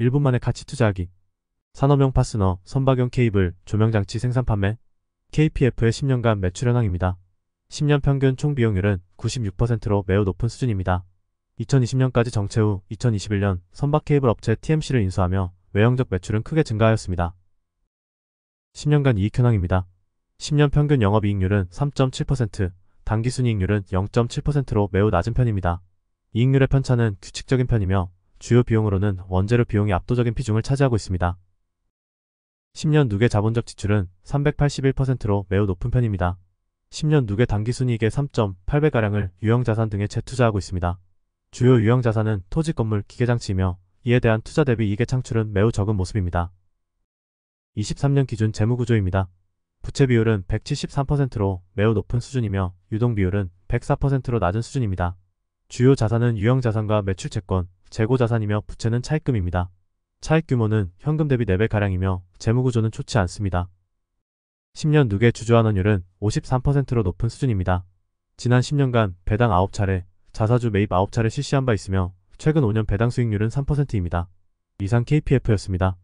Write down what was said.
1분 만에 가치 투자하기 산업용 파스너, 선박용 케이블, 조명장치 생산 판매 KPF의 10년간 매출 현황입니다. 10년 평균 총 비용률은 96%로 매우 높은 수준입니다. 2020년까지 정체 후 2021년 선박 케이블 업체 TMC를 인수하며 외형적 매출은 크게 증가하였습니다. 10년간 이익 현황입니다. 10년 평균 영업이익률은 3.7%, 단기순이익률은 0.7%로 매우 낮은 편입니다. 이익률의 편차는 규칙적인 편이며 주요 비용으로는 원재료 비용이 압도적인 비중을 차지하고 있습니다. 10년 누계 자본적 지출은 381%로 매우 높은 편입니다. 10년 누계 단기순이익의 3.8배가량을 유형자산 등에 재투자하고 있습니다. 주요 유형자산은 토지 건물 기계장치이며 이에 대한 투자 대비 이계 창출은 매우 적은 모습입니다. 23년 기준 재무구조입니다. 부채 비율은 173%로 매우 높은 수준이며 유동 비율은 104%로 낮은 수준입니다. 주요 자산은 유형자산과 매출채권, 재고 자산이며 부채는 차입금입니다. 차입 규모는 현금 대비 4배가량이며 재무구조는 좋지 않습니다. 10년 누계 주주환원율은 53%로 높은 수준입니다. 지난 10년간 배당 9차례, 자사주 매입 9차례 실시한 바 있으며 최근 5년 배당 수익률은 3%입니다. 이상 KPF였습니다.